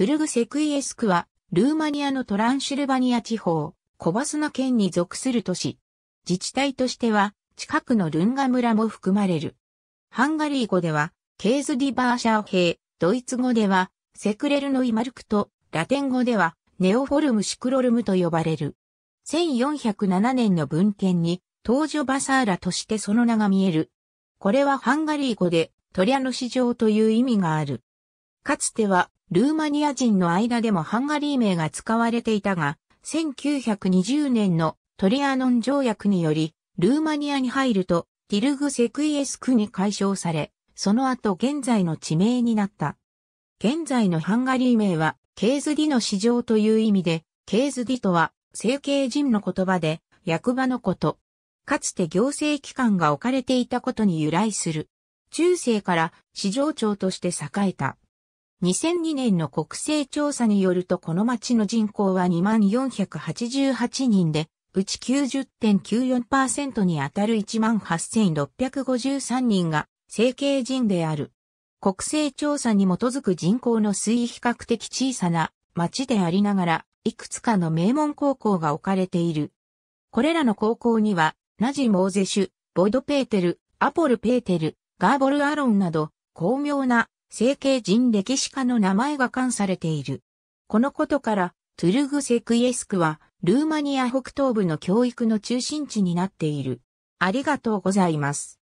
トゥルグセクイエスクは、ルーマニアのトランシルバニア地方、コバスナ県に属する都市。自治体としては、近くのルンガ村も含まれる。ハンガリー語では、ケーズ・ディバーシャー兵、ドイツ語では、セクレルのイマルクと、ラテン語では、ネオフォルム・シクロルムと呼ばれる。1407年の文献に、東女バサーラとしてその名が見える。これはハンガリー語で、トリアの市場という意味がある。かつては、ルーマニア人の間でもハンガリー名が使われていたが、1920年のトリアノン条約により、ルーマニアに入ると、ティルグセクイエスクに解消され、その後現在の地名になった。現在のハンガリー名は、ケーズディの市場という意味で、ケーズディとは、成形人の言葉で、役場のこと。かつて行政機関が置かれていたことに由来する。中世から市場長として栄えた。2002年の国勢調査によるとこの町の人口は2488人で、うち90.94%に当たる18,653人が成形人である。国勢調査に基づく人口の推移比較的小さな町でありながら、いくつかの名門高校が置かれている。これらの高校には、ナジ・モーゼシュ、ボイド・ペーテル、アポル・ペーテル、ガーボル・アロンなど、巧妙な成形人歴史家の名前が冠されている。このことから、トゥルグセクイエスクは、ルーマニア北東部の教育の中心地になっている。ありがとうございます。